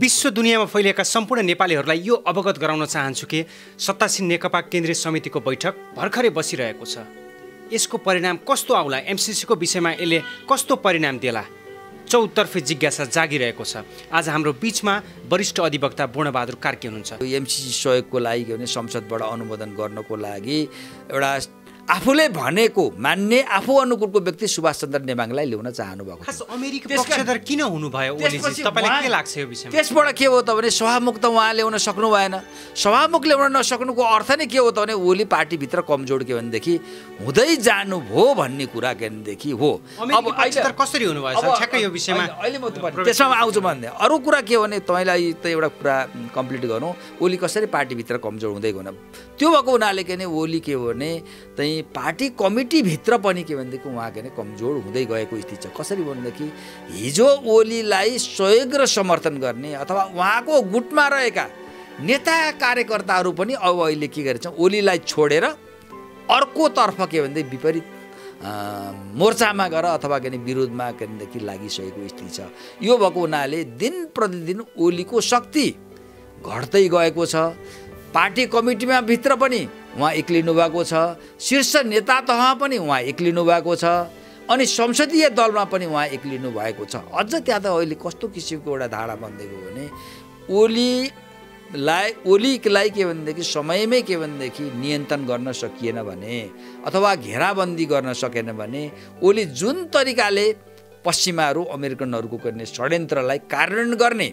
विश्व दुनियाँमा फैलिएका सम्पूर्ण नेपालीहरूलाई यो अवगत गराउन चाहन्छु कि सत्तासीन नेकपा केन्द्रीय समितिको बैठक भर्खरै बसिरहेको छ यसको परिणाम कस्तो आउला एमसिसीको विषयमा यसले कस्तो परिणाम देला चौतर्फी जिज्ञासा जागिरहेको छ आज हाम्रो बिचमा वरिष्ठ अधिवक्ता पूर्णबहादुर कार्की हुनुहुन्छ एमसिसी सहयोगको लागि भने संसदबाट अनुमोदन गर्नको लागि एउटा आफूले भनेको मान्ने आफू अनुकूलको व्यक्ति सुभाष चन्द्र नेमाङलाई ल्याउन चाहनुभएको किन त्यसबाट के हो त भने सभामुख त उहाँ ल्याउन सक्नु भएन सभामुख ल्याउन नसक्नुको अर्थ नै के हो त भने ओली पार्टीभित्र कमजोर के भनेदेखि हुँदै जानु जानुभयो भन्ने कुरा के भनेदेखि हो अब कसरी त्यसमा आउँछु भन्ने अरू कुरा के हो भने तपाईँलाई त एउटा कुरा कम्प्लिट गरौँ ओली कसरी पार्टीभित्र कमजोर हुँदै गएन त्यो भएको हुनाले के भने ओली के हो भने त्यहीँ अनि पार्टी कमिटीभित्र पनि के भनेदेखि उहाँको नै कमजोर हुँदै गएको स्थिति छ कसरी भनेदेखि हिजो ओलीलाई सहयोग र समर्थन गर्ने अथवा उहाँको गुटमा रहेका नेता कार्यकर्ताहरू पनि अब अहिले के गरेछ ओलीलाई छोडेर अर्कोतर्फ के भनेदेखि विपरीत मोर्चामा गएर अथवा के अरे विरोधमा के भनेदेखि लागिसकेको स्थिति छ यो भएको हुनाले दिन प्रतिदिन ओलीको शक्ति घट्दै गएको छ पार्टी कमिटीमा भित्र पनि उहाँ एक्लिनु भएको छ शीर्ष नेता तहमा पनि उहाँ एक्लिनु भएको छ अनि संसदीय दलमा पनि उहाँ एक्लिनु भएको छ अझ त्यहाँ त अहिले कस्तो किसिमको एउटा धारा बनिदिएको भने ओलीलाई ओलीलाई के भनेदेखि समयमै के भनेदेखि नियन्त्रण गर्न सकिएन भने अथवा घेराबन्दी गर्न सकेन भने ओली जुन तरिकाले पश्चिमाहरू अमेरिकनहरूको गर्ने षड्यन्त्रलाई कारण गर्ने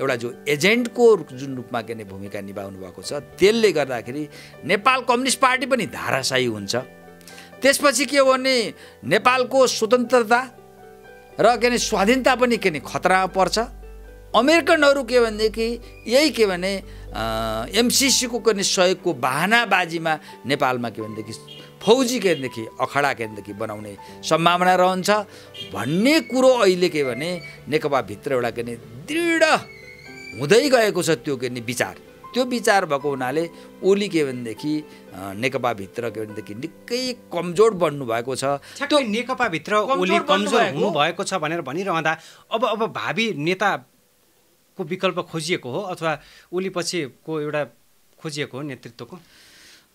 एउटा जो एजेन्टको जुन रूपमा के भूमिका निभाउनु भएको छ त्यसले गर्दाखेरि नेपाल कम्युनिस्ट पार्टी पनि धाराशाही हुन्छ त्यसपछि के हो भने नेपालको स्वतन्त्रता र के अरे स्वाधीनता पनि के अरे खतरामा पर्छ अमेरिकनहरू के भनेदेखि यही के भने एमसिसीको के सहयोगको बाहनाबाजीमा नेपालमा के भनेदेखि फौजी केन्द्रदेखि अखडा केन्द्रदेखि बनाउने सम्भावना रहन्छ भन्ने कुरो अहिले के भने नेकपाभित्र एउटा के अरे दृढ हुँदै गएको छ त्यो के भने विचार त्यो विचार भएको हुनाले ओली के भनेदेखि नेकपाभित्र के भनेदेखि निकै कमजोर बन्नुभएको छ त्यो नेकपाभित्र ओली कमजोर हुनुभएको छ भनेर भनिरहँदा अब अब भावी नेताको विकल्प खोजिएको हो अथवा ओली पछिको एउटा खोजिएको हो नेतृत्वको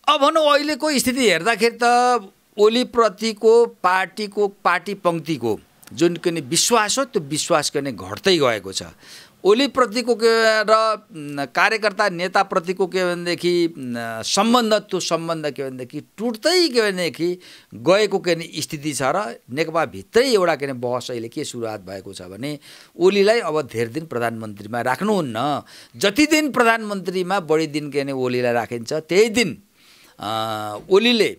अब भनौँ अहिलेको स्थिति हेर्दाखेरि त ओलीप्रतिको पार्टीको पार्टी पङ्क्तिको जुन के विश्वास हो त्यो विश्वास के घट्दै गएको छ ओलीप्रतिको के र कार्यकर्ता नेताप्रतिको के भनेदेखि सम्बन्ध त्यो सम्बन्ध के भनेदेखि टुट्दै के भनेदेखि गएको के भने स्थिति छ र नेकपाभित्रै एउटा के भने बहस अहिले के सुरुवात भएको छ भने ओलीलाई अब धेरै दिन प्रधानमन्त्रीमा राख्नुहुन्न जति दिन प्रधानमन्त्रीमा बढी दिन के भने ओलीलाई राखिन्छ त्यही दिन ओलीले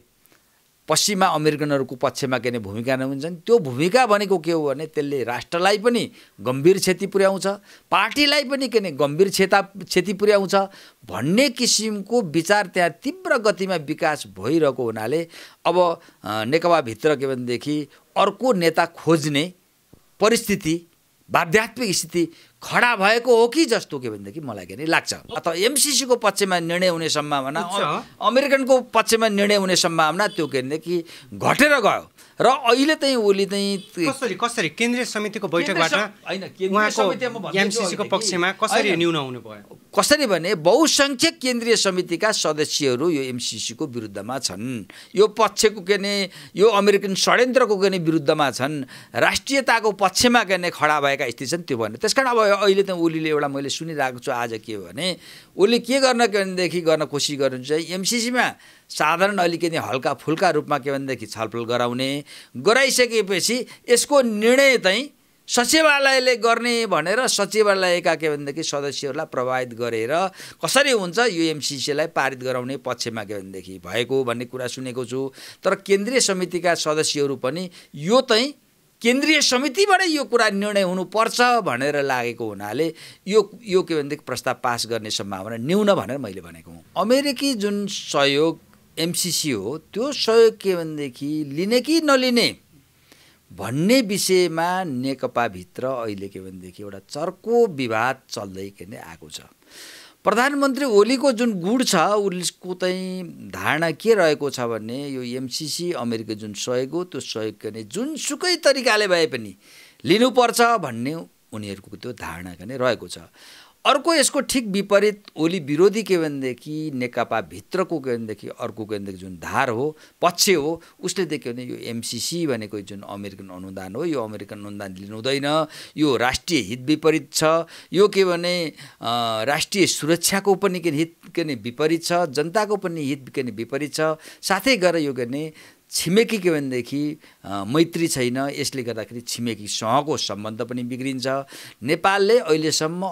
पश्चिमा अमेरिकनहरूको पक्षमा के भूमिका नहुन्छन् त्यो भूमिका भनेको के हो भने त्यसले राष्ट्रलाई पनि गम्भीर क्षति पुर्याउँछ पार्टीलाई पनि के गम्भीर क्षेता क्षति पुर्याउँछ भन्ने किसिमको विचार त्यहाँ तीव्र गतिमा विकास भइरहेको हुनाले अब नेकपाभित्र के भनेदेखि अर्को नेता खोज्ने परिस्थिति बाध्यात्मिक स्थिति खडा भएको हो कि जस्तो के भनेदेखि मलाई के अरे लाग्छ अथवा एमसिसीको पक्षमा निर्णय हुने सम्भावना अमेरिकनको पक्षमा निर्णय हुने सम्भावना त्यो के भनेदेखि घटेर गयो र अहिले चाहिँ ओली चाहिँ कसरी केन्द्रीय समितिको बैठकबाट होइन कसरी भने बहुसङ्ख्यक केन्द्रीय समितिका सदस्यहरू यो एमसिसीको विरुद्धमा छन् यो पक्षको के भने यो अमेरिकन षड्यन्त्रको के भने विरुद्धमा छन् राष्ट्रियताको पक्षमा के भने खडा भएका स्थिति छन् त्यो भन्यो त्यस अब अहिले त ओलीले एउटा मैले सुनिरहेको छु आज के हो भने ओली के गर्न के भनेदेखि गर्न कोसिस गर्नु चाहिँ एमसिसीमा साधारण अलिकति हल्का फुल्का रूपमा के भनेदेखि छलफल गराउने गराइसकेपछि यसको निर्णय चाहिँ सचिवालयले गर्ने भनेर सचिवालयका के भनेदेखि सदस्यहरूलाई प्रभावित गरेर कसरी हुन्छ यो एमसिसीलाई पारित गराउने पक्षमा के भनेदेखि भएको भन्ने कुरा सुनेको छु तर केन्द्रीय समितिका सदस्यहरू पनि यो चाहिँ केन्द्रीय समितिबाटै यो कुरा निर्णय हुनुपर्छ भनेर लागेको हुनाले यो यो के भनेदेखि प्रस्ताव पास गर्ने सम्भावना न्यून भनेर मैले भनेको हुँ अमेरिकी जुन सहयोग एमसिसी हो त्यो सहयोग के भनेदेखि लिने कि नलिने भन्ने विषयमा नेकपाभित्र अहिले के भनेदेखि एउटा चर्को विवाद चल्दै के आएको छ प्रधानमन्त्री ओलीको जुन गुड छ उसको चाहिँ धारणा के रहेको छ भने यो एमसिसी अमेरिका जुन सहयोग हो त्यो सहयोग गर्ने जुनसुकै तरिकाले भए पनि लिनुपर्छ भन्ने उनीहरूको त्यो धारणा नै रहेको छ अर्को यसको ठिक विपरीत ओली विरोधी के भनेदेखि नेकपा भित्रको के भनेदेखि अर्को के भनेदेखि जुन धार हो पक्ष हो उसले देख्यो भने यो एमसिसी भनेको जुन अमेरिकन अनुदान हो यो अमेरिकन अनुदान लिनु हुँदैन यो राष्ट्रिय हित विपरीत छ यो के भने राष्ट्रिय सुरक्षाको पनि के हित के विपरीत छ जनताको पनि हित के विपरीत छ साथै गएर यो के छिमेकी के भनेदेखि मैत्री छैन यसले गर्दाखेरि सहको सम्बन्ध पनि बिग्रिन्छ नेपालले अहिलेसम्म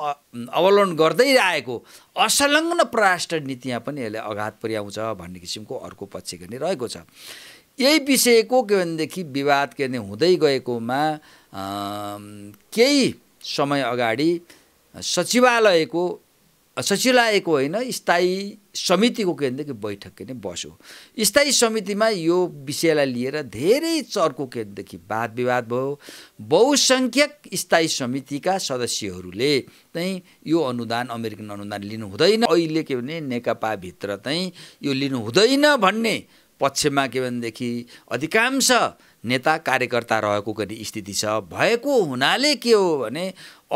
अवलोकन गर्दै आएको असलग्न पराष्ट्र नीतिमा पनि यसले आघात पुर्याउँछ भन्ने किसिमको अर्को पक्ष गर्ने रहेको छ यही विषयको के भनेदेखि विवाद के भने हुँदै गएकोमा केही समय अगाडि सचिवालयको सचिवालयको होइन स्थायी समितिको केन्द्र कि बैठक के नै बस्यो स्थायी समितिमा यो विषयलाई लिएर धेरै चर्को केन्द्रदेखि वाद विवाद भयो बहुसङ्ख्यक स्थायी समितिका सदस्यहरूले चाहिँ यो अनुदान अमेरिकन अनुदान लिनु हुँदैन अहिले के भने नेकपाभित्र चाहिँ यो लिनु हुँदैन भन्ने पक्षमा के भनेदेखि अधिकांश नेता कार्यकर्ता रहेको गरी स्थिति छ भएको हुनाले के हो भने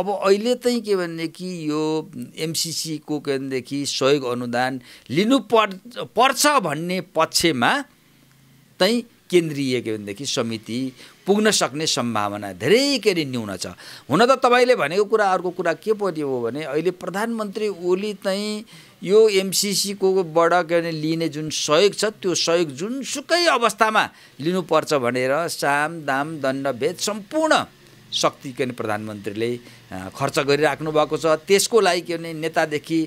अब अहिले चाहिँ के भनेदेखि यो एमसिसीको के भनेदेखि सहयोग अनुदान लिनु पर् पर्छ भन्ने पक्षमा चाहिँ केन्द्रीय के भनेदेखि समिति पुग्न सक्ने सम्भावना धेरै के अरे न्यून छ हुन त तपाईँले भनेको कुरा अर्को कुरा के पऱ्यो हो भने अहिले प्रधानमन्त्री ओली चाहिँ यो एमसिसीकोबाट के अरे लिने जुन सहयोग छ त्यो सहयोग जुनसुकै अवस्थामा लिनुपर्छ भनेर साम दाम दण्डभेद सम्पूर्ण शक्ति के अरे प्रधानमन्त्रीले खर्च गरिराख्नु भएको छ त्यसको लागि के भने नेतादेखि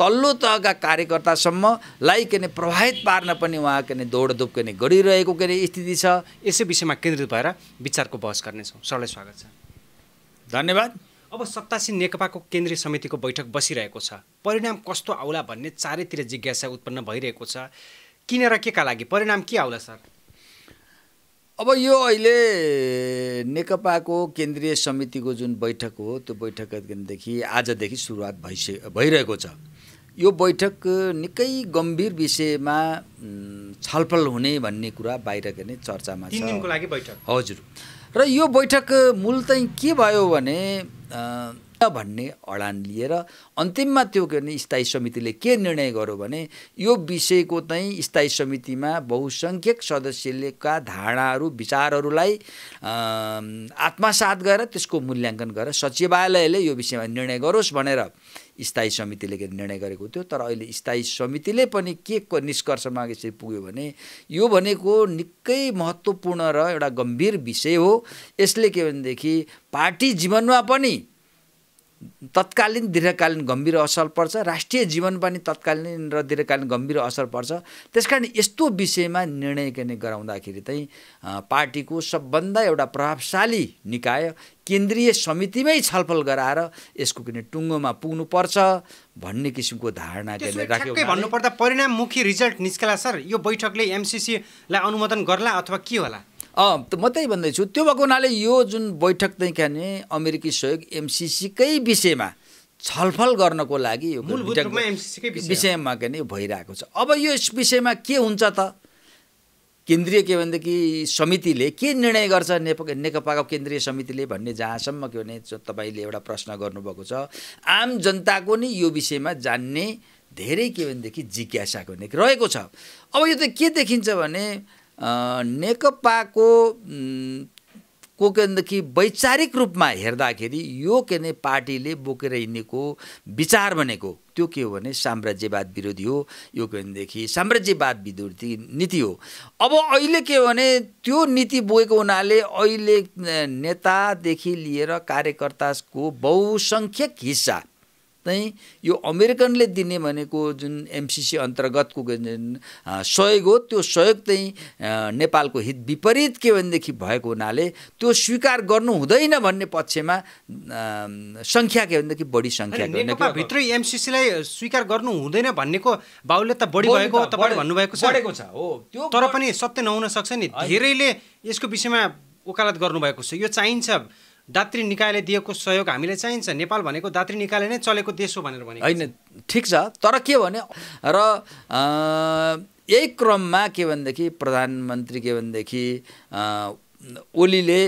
तल्लो तहका कार्यकर्तासम्मलाई के अरे प्रभावित पार्न पनि उहाँ के अरे दौडधुप के अरे गरिरहेको के अरे स्थिति छ यसै विषयमा केन्द्रित भएर विचारको बहस गर्नेछौँ सरलाई स्वागत छ धन्यवाद अब सत्तासीन नेकपाको केन्द्रीय समितिको बैठक बसिरहेको छ परिणाम कस्तो आउला भन्ने चारैतिर जिज्ञासा उत्पन्न भइरहेको छ किनेर के का लागि परिणाम के आउला सर अब यो अहिले नेकपाको केन्द्रीय समितिको जुन बैठक हो त्यो बैठकदेखि आजदेखि सुरुवात भइस भइरहेको छ यो बैठक निकै गम्भीर विषयमा छलफल हुने भन्ने कुरा बाहिरको नै चर्चामा छ लागि बैठक हजुर र यो बैठक मूल के भयो भने भन्ने अडान लिएर अन्तिममा त्यो के भने स्थायी समितिले के निर्णय गर्यो भने यो विषयको चाहिँ स्थायी समितिमा बहुसङ्ख्यक सदस्यलेका धारणाहरू विचारहरूलाई आत्मसात गरेर त्यसको मूल्याङ्कन गरेर सचिवालयले यो विषयमा निर्णय गरोस् भनेर स्थायी समितिले के निर्णय गरेको थियो तर अहिले स्थायी समितिले पनि के निष्कर्षमा यसरी पुग्यो भने यो भनेको निकै महत्त्वपूर्ण र एउटा गम्भीर विषय हो यसले के भनेदेखि पार्टी जीवनमा पनि तत्कालीन दीर्घकालीन गम्भीर असर पर्छ राष्ट्रिय जीवन पनि तत्कालीन र दीर्घकालीन गम्भीर असर पर्छ त्यस कारण यस्तो विषयमा निर्णय गर्ने गराउँदाखेरि चाहिँ पार्टीको सबभन्दा एउटा प्रभावशाली निकाय केन्द्रीय समितिमै छलफल गराएर यसको किन टुङ्गोमा पुग्नुपर्छ भन्ने किसिमको धारणा त्यसले राख्यो भन्नुपर्दा परिणाममुखी रिजल्ट निस्केला सर यो बैठकले एमसिसीलाई अनुमोदन गर्ला अथवा के होला म त्यही भन्दैछु त्यो भएको हुनाले यो जुन बैठक चाहिँ तैखाने अमेरिकी सहयोग एमसिसीकै विषयमा छलफल गर्नको लागि यो विषयमा के नै भइरहेको छ अब यो विषयमा के हुन्छ त केन्द्रीय के भनेदेखि समितिले के निर्णय गर्छ नेप नेकपाको केन्द्रीय समितिले भन्ने जहाँसम्म के भने तपाईँले एउटा प्रश्न गर्नुभएको छ आम जनताको नि यो विषयमा जान्ने धेरै के भनेदेखि जिज्ञासाको नि रहेको छ अब यो त के देखिन्छ भने नेकपाको को के वैचारिक रूपमा हेर्दाखेरि यो के भने पार्टीले बोकेर हिँड्नेको विचार भनेको त्यो के हो भने साम्राज्यवाद विरोधी हो यो के भनेदेखि साम्राज्यवाद विरोधी नीति हो अब अहिले के हो भने त्यो नीति बोकेको हुनाले अहिले नेतादेखि लिएर कार्यकर्ताको बहुसङ्ख्यक हिस्सा जस्तै यो अमेरिकनले दिने भनेको जुन एमसिसी अन्तर्गतको सहयोग हो त्यो सहयोग चाहिँ नेपालको हित विपरीत के भनेदेखि भएको हुनाले त्यो स्वीकार गर्नु हुँदैन भन्ने पक्षमा सङ्ख्या के भनेदेखि बढी सङ्ख्या भित्रै एमसिसीलाई स्वीकार गर्नु हुँदैन भन्नेको बाहुल्य त बढी भएको तपाईँले भन्नुभएको छ हो त्यो तर पनि सत्य नहुन सक्छ नि धेरैले यसको विषयमा वकालत गर्नुभएको छ यो चाहिन्छ दात्री निकायले दिएको सहयोग हामीले चाहिन्छ नेपाल भनेको दात्री निकायले नै चलेको देश हो भनेर भने होइन ठिक छ तर के भने र यही क्रममा के भनेदेखि प्रधानमन्त्री के भनेदेखि ओलीले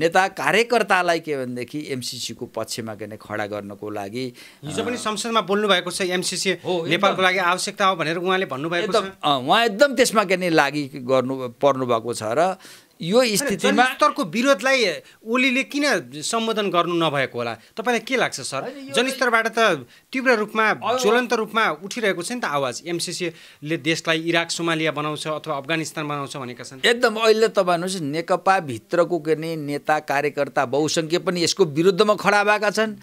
नेता कार्यकर्तालाई के भनेदेखि एमसिसीको पक्षमा के खडा गर्नको लागि हिजो पनि संसदमा बोल्नु भएको छ एमसिसी हो नेपालको लागि आवश्यकता हो भनेर उहाँले भन्नुभएको छ उहाँ एकदम त्यसमा के लागि गर्नु पर्नुभएको छ र यो स्थितिमा जनस्तरको विरोधलाई ओलीले किन सम्बोधन गर्नु नभएको होला तपाईँलाई के लाग्छ सर जनस्तरबाट त तीव्र रूपमा ज्वलन्त रूपमा उठिरहेको छ नि त आवाज एमसिसीले देशलाई इराक सोमालिया बनाउँछ अथवा अफगानिस्तान बनाउँछ भनेका छन् एकदम अहिले त नेकपाभित्रको के अरे नेता कार्यकर्ता बहुसङ्ख्य पनि यसको विरुद्धमा खडा भएका छन्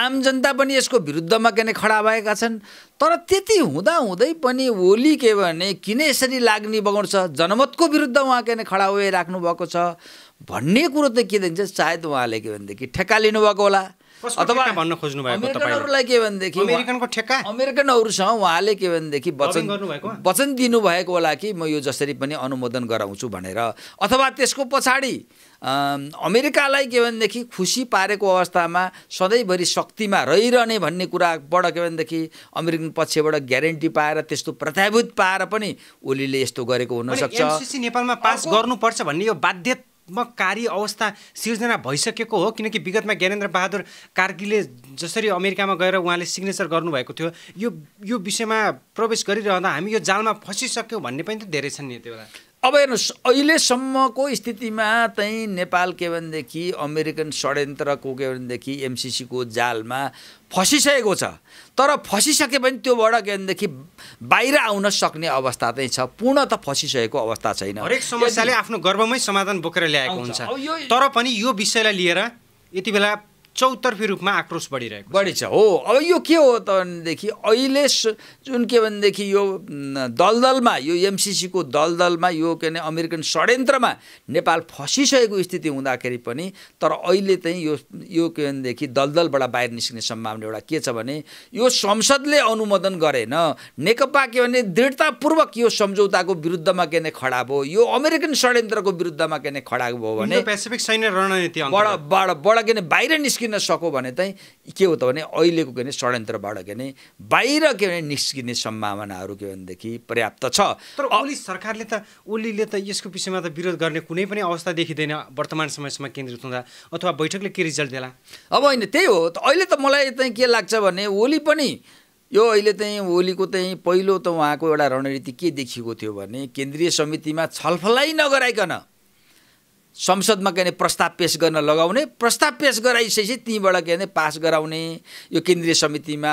आम जनता पनि यसको विरुद्धमा के खडा भएका छन् तर त्यति हुँदा हुँदै पनि ओली के भने किन यसरी लाग्ने बगाउँछ जनमतको विरुद्ध उहाँ के भने खडा भइराख्नु भएको छ भन्ने कुरो त के देखिन्छ सायद उहाँले के भनेदेखि ठेक्का लिनुभएको होला अथवा भन्न खोज्नु भएको अमेरिकनहरूलाई के भनेदेखि अमेरिकनको ठेक्का अमेरिकनहरूसँग उहाँले के भनेदेखि वचन वचन दिनुभएको होला कि म यो जसरी पनि अनुमोदन गराउँछु भनेर अथवा त्यसको पछाडि अमेरिकालाई के भनेदेखि खुसी पारेको अवस्थामा सधैँभरि शक्तिमा रहिरहने भन्ने कुराबाट के भनेदेखि अमेरिकन पक्षबाट ग्यारेन्टी पाएर त्यस्तो प्रत्याभूत पाएर पनि ओलीले यस्तो गरेको हुनसक्छ नेपालमा पास गर्नुपर्छ भन्ने यो बाध्य कार्य अवस्था सिर्जना भइसकेको हो किनकि विगतमा ज्ञानेन्द्र बहादुर कार्कीले जसरी अमेरिकामा गएर उहाँले सिग्नेचर गर्नुभएको थियो यो यो विषयमा प्रवेश गरिरहँदा हामी यो जालमा फँसिसक्यौँ भन्ने पनि त धेरै छन् नि त्यो बेला अब हेर्नुहोस् अहिलेसम्मको स्थितिमा चाहिँ नेपाल के भनेदेखि अमेरिकन षड्यन्त्रको के भनेदेखि एमसिसीको जालमा फसिसकेको छ तर फसिसके पनि त्योबाट के भनेदेखि बाहिर आउन सक्ने अवस्था चाहिँ छ पूर्ण त फसिसकेको अवस्था छैन हरेक समस्याले आफ्नो गर्वमै समाधान बोकेर ल्याएको हुन्छ तर पनि यो विषयलाई लिएर यति बेला चौतर्फी रूपमा आक्रोश बढिरहेको बढी छ हो अब यो के हो त भनेदेखि अहिले जुन के भनेदेखि यो दलदलमा यो एमसिसीको दलदलमा यो के भने अमेरिकन षड्यन्त्रमा नेपाल फसिसकेको स्थिति हुँदाखेरि पनि तर अहिले चाहिँ यो यो के भनेदेखि दलदलबाट बाहिर निस्किने सम्भावना एउटा के छ भने यो संसदले अनुमोदन गरेन नेकपा के भने दृढतापूर्वक यो सम्झौताको विरुद्धमा के भने खडा भयो यो अमेरिकन षड्यन्त्रको विरुद्धमा के भने खडा भयो भने पेसिफिक सैन्य रणनीति बाहिर निस्किनु सकिन सक्यो भने चाहिँ के हो त भने अहिलेको के भने षड्यन्त्रबाट के अरे बाहिर के भने निस्किने सम्भावनाहरू के भनेदेखि पर्याप्त छ तर ओली सरकारले त ओलीले त यसको विषयमा त विरोध गर्ने कुनै पनि अवस्था देखिँदैन वर्तमान समयसम्म केन्द्रित हुँदा अथवा बैठकले के रिजल्ट देला अब होइन त्यही हो त अहिले त मलाई चाहिँ के लाग्छ भने ओली पनि यो अहिले चाहिँ ओलीको चाहिँ पहिलो त उहाँको एउटा रणनीति के देखिएको थियो भने केन्द्रीय समितिमा छलफलै नगराइकन संसदमा के अरे प्रस्ताव पेस गर्न लगाउने प्रस्ताव पेस गराइसकेपछि त्यहीँबाट के अरे पास गराउने यो केन्द्रीय समितिमा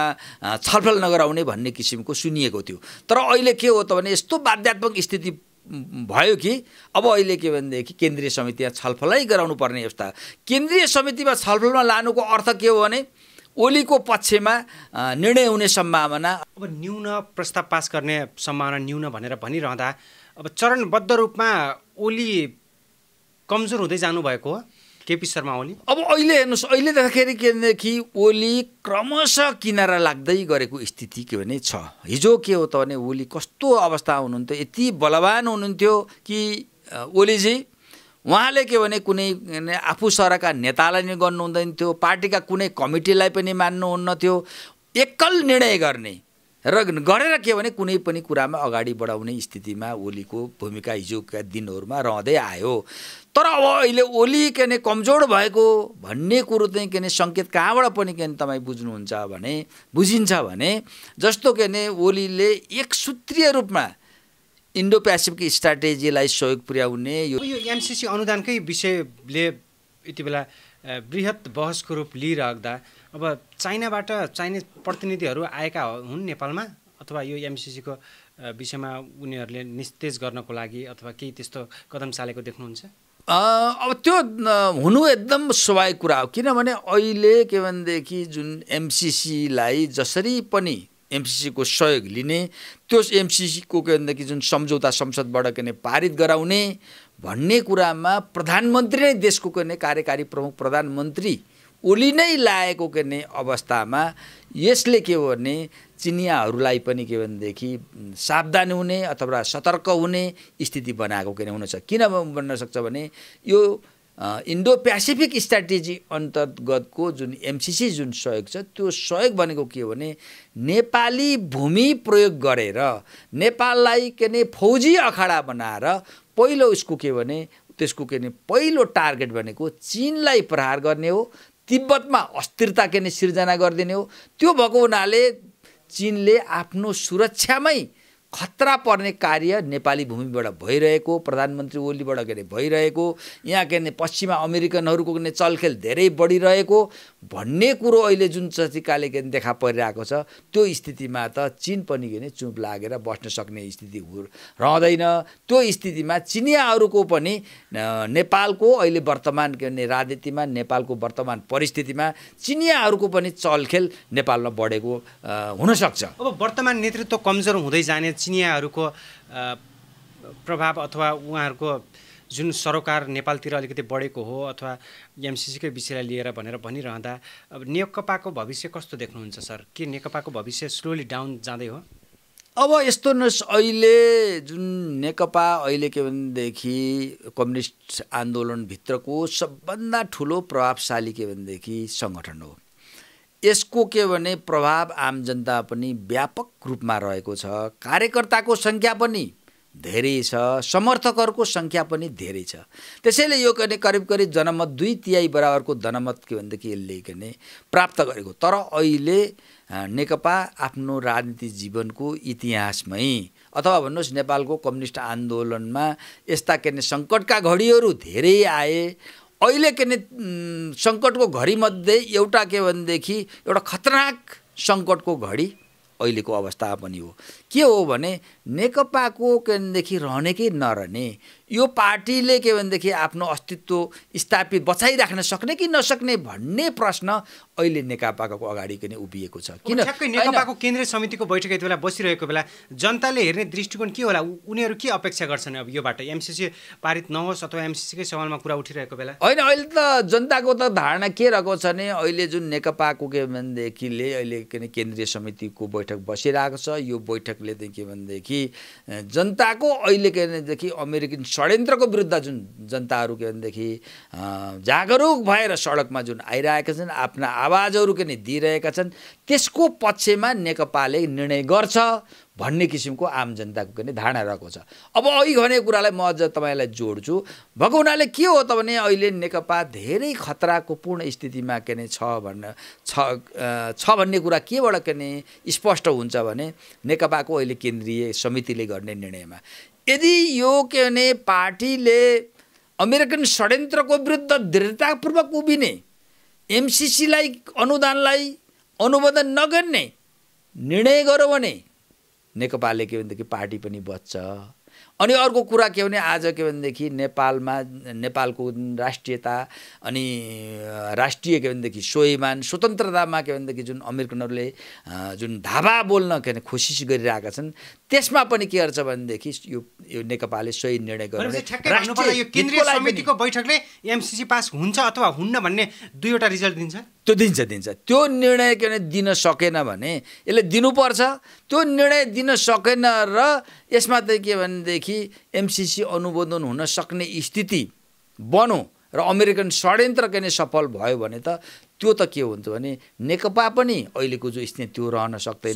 छलफल नगराउने भन्ने किसिमको सुनिएको थियो तर अहिले के हो त भने यस्तो बाध्यात्मक स्थिति भयो कि अब अहिले के भनेदेखि केन्द्रीय समितिमा छलफलै गराउनु पर्ने अवस्था केन्द्रीय समितिमा छलफलमा लानुको अर्थ के हो भने ओलीको पक्षमा निर्णय हुने सम्भावना अब न्यून प्रस्ताव पास गर्ने सम्भावना न्यून भनेर भनिरहँदा अब चरणबद्ध रूपमा ओली कमजोर हुँदै जानुभएको हो केपी शर्मा ओली अब अहिले हेर्नुहोस् अहिले देख्दाखेरि किनकि ओली क्रमशः किनारा लाग्दै गरेको स्थिति के भने छ हिजो के हो त भने ओली कस्तो अवस्था हुनुहुन्थ्यो यति बलवान हुनुहुन्थ्यो कि ओलीजी उहाँले के भने कुनै आफू सरका नेतालाई नै गर्नुहुँदैन थियो पार्टीका कुनै कमिटीलाई पनि मान्नुहुन्न थियो एकल निर्णय गर्ने र गरेर के भने कुनै पनि कुरामा अगाडि बढाउने स्थितिमा ओलीको भूमिका हिजोका दिनहरूमा रहँदै आयो तर अब अहिले ओली के अरे कमजोर भएको भन्ने कुरो चाहिँ के अरे सङ्केत कहाँबाट पनि के अरे तपाईँ बुझ्नुहुन्छ भने बुझिन्छ भने जस्तो के अरे ओलीले एक सूत्रीय रूपमा इन्डो पेसिफिक स्ट्राटेजीलाई सहयोग पुर्याउने यो एमसिसी अनुदानकै विषयले यति बेला वृहत बहसको रूप लिइरहँदा अब चाइनाबाट चाइनिज प्रतिनिधिहरू आएका हुन् नेपालमा अथवा यो एमसिसीको विषयमा उनीहरूले निस्तेज गर्नको लागि अथवा केही त्यस्तो कदम चालेको देख्नुहुन्छ अब त्यो हुनु एकदम स्वाभाविक कुरा हो किनभने अहिले के भनेदेखि जुन एमसिसीलाई जसरी पनि एमसिसीको सहयोग लिने त्यो एमसिसीको के भनेदेखि जुन सम्झौता संसदबाट के भने पारित गराउने भन्ने कुरामा प्रधानमन्त्री नै देशको के कार्यकारी प्रमुख प्रधानमन्त्री ओली नै लागेको के भने अवस्थामा यसले के हो भने चिनियाहरूलाई पनि के भनेदेखि सावधान हुने अथवा सतर्क हुने स्थिति बनाएको के हुनसक्छ किन भन्न सक्छ भने यो इन्डो पेसिफिक स्ट्राटेजी अन्तर्गतको जुन एमसिसी जुन सहयोग छ त्यो सहयोग भनेको के हो भने नेपाली भूमि प्रयोग गरेर नेपाललाई के अरे फौजी अखाडा बनाएर पहिलो उसको के भने त्यसको के अरे पहिलो टार्गेट भनेको चिनलाई प्रहार गर्ने हो तिब्बतमा अस्थिरता के भने सिर्जना गरिदिने हो त्यो भएको हुनाले चिनले आफ्नो सुरक्षामै खतरा पर्ने कार्य नेपाली भूमिबाट भइरहेको प्रधानमन्त्री ओलीबाट के अरे भइरहेको यहाँ के अरे पश्चिमा अमेरिकनहरूको के चलखेल धेरै बढिरहेको भन्ने कुरो अहिले जुन चतिकाले के देखा परिरहेको छ त्यो स्थितिमा त चिन पनि के अरे चुप लागेर बस्न सक्ने स्थिति रहँदैन त्यो स्थितिमा चिनियाहरूको पनि नेपालको अहिले वर्तमान के अरे राजनीतिमा नेपालको वर्तमान परिस्थितिमा चिनियाहरूको पनि चलखेल नेपालमा बढेको हुनसक्छ अब वर्तमान नेतृत्व कमजोर हुँदै जाने चिनियाहरूको प्रभाव अथवा उहाँहरूको जुन सरोकार नेपालतिर अलिकति बढेको हो अथवा एमसिसीकै विषयलाई लिएर भनेर भनिरहँदा अब नेकपाको भविष्य कस्तो देख्नुहुन्छ सर के नेकपाको भविष्य स्लोली डाउन जाँदै हो अब यस्तो नस अहिले जुन नेकपा अहिले के भनेदेखि कम्युनिस्ट आन्दोलनभित्रको सबभन्दा ठुलो प्रभावशाली के भनेदेखि सङ्गठन हो यसको के भने प्रभाव आम जनता पनि व्यापक रूपमा रहेको छ कार्यकर्ताको सङ्ख्या पनि धेरै छ समर्थकहरूको सङ्ख्या पनि धेरै छ त्यसैले यो के करिब करिब जनमत दुई तिहाई बराबरको जनमत के भनेदेखि यसले के प्राप्त गरेको तर अहिले नेकपा आफ्नो राजनीति जीवनको इतिहासमै अथवा भन्नुहोस् नेपालको कम्युनिस्ट आन्दोलनमा यस्ता के सङ्कटका घडीहरू धेरै आए अहिले के सङ्कटको घडीमध्ये एउटा के भनेदेखि एउटा खतरनाक सङ्कटको घडी अहिलेको अवस्था पनि हो के हो भने नेकपाको के भनेदेखि रहने कि नरहने यो पार्टीले के भनेदेखि आफ्नो अस्तित्व स्थापित बचाइराख्न सक्ने कि नसक्ने भन्ने प्रश्न अहिले नेकपाको अगाडि किन उभिएको छ किन नेकपाको केन्द्रीय समितिको बैठक यति बेला बसिरहेको बेला जनताले हेर्ने दृष्टिकोण के होला उनीहरू के अपेक्षा गर्छन् अब यो बाटो एमसिसी पारित नहोस् अथवा एमसिसीकै सवालमा कुरा उठिरहेको बेला होइन अहिले त जनताको त धारणा के रहेको छ भने अहिले जुन नेकपाको के भनेदेखिले अहिले केन्द्रीय समितिको बैठक बसिरहेको छ यो बैठकले के भनेदेखि जनताको अहिले के भनेदेखि अमेरिकन षड्यन्त्रको विरुद्ध जुन जनताहरू के भनेदेखि जागरुक भएर सडकमा जुन आइरहेका छन् आफ्ना आवाजहरू के दिइरहेका छन् त्यसको पक्षमा नेकपाले निर्णय गर्छ भन्ने किसिमको आम जनताको के धारणा रहेको छ अब अघि भने कुरालाई म अझ तपाईँलाई जोड्छु भएको हुनाले के हो त भने अहिले नेकपा धेरै खतराको पूर्ण स्थितिमा के नै छ भन्न छ भन्ने कुरा केबाट के नै स्पष्ट हुन्छ भने नेकपाको अहिले केन्द्रीय समितिले गर्ने निर्णयमा यदि यो के भने पार्टीले अमेरिकन षड्यन्त्रको विरुद्ध दृढतापूर्वक उभिने एमसिसीलाई अनुदानलाई अनुमोदन नगर्ने निर्णय गर्यो भने नेकपाले के भनेदेखि पार्टी पनि बच्छ अनि अर्को कुरा के भने आज के भनेदेखि नेपालमा नेपालको राष्ट्रियता अनि राष्ट्रिय के भनेदेखि स्वाभिमान स्वतन्त्रतामा के भनेदेखि जुन अमेरिकनहरूले जुन धाबा बोल्न के भने कोसिस गरिरहेका छन् त्यसमा पनि के गर्छ भनेदेखि यो यो नेकपाले सही निर्णय गर्नु केन्द्रीय समितिको बैठकले एमसिसी पास हुन्छ अथवा हुन्न भन्ने दुईवटा रिजल्ट दिन्छ त्यो दिन्छ दिन्छ त्यो निर्णय के भने दिन सकेन भने यसले दिनुपर्छ त्यो निर्णय दिन सकेन र यसमा चाहिँ के भनेदेखि एमसिसी अनुमोदन हुन सक्ने स्थिति बनौँ र अमेरिकन षड्यन्त्र के नै सफल भयो भने त त्यो त के हुन्छ भने नेकपा पनि अहिलेको जो स्थिति त्यो रहन सक्दैन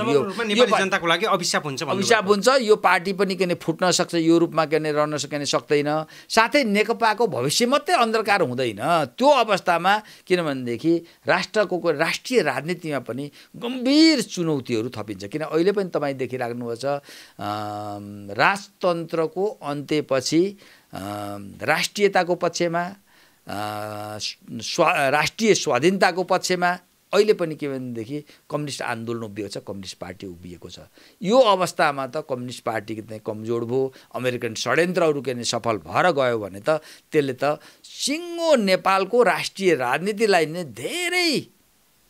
यो जनताको लागि अभिशाप हुन्छ अभिशाप हुन्छ यो पार्टी पनि के फुट्न सक्छ यो रूपमा के रहन सकिने सक्दैन साथै नेकपाको भविष्य मात्रै अन्धकार हुँदैन त्यो अवस्थामा किनभनेदेखि राष्ट्रको राष्ट्रिय राजनीतिमा पनि गम्भीर चुनौतीहरू थपिन्छ किन अहिले पनि तपाईँ देखिराख्नुभएको छ राजतन्त्रको अन्त्यपछि राष्ट्रियताको पक्षमा स्वा राष्ट्रिय स्वाधीनताको पक्षमा अहिले पनि के भनेदेखि कम्युनिस्ट आन्दोलन उभिएको छ कम्युनिस्ट पार्टी उभिएको छ यो अवस्थामा त कम्युनिस्ट पार्टी कमजोर भयो अमेरिकन षड्यन्त्रहरू के अरे सफल भएर गयो भने त त्यसले त सिङ्गो नेपालको राष्ट्रिय राजनीतिलाई नै धेरै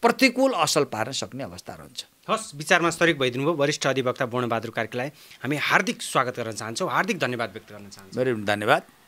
प्रतिकूल असर पार्न सक्ने अवस्था रहन्छ हस् विचारमा सरिक भइदिनु भयो वरिष्ठ अधिवक्ता वर्णबहादुर कार्कीलाई हामी हार्दिक स्वागत गर्न चाहन्छौँ हार्दिक धन्यवाद व्यक्त गर्न चाहन्छौँ मेरो धन्यवाद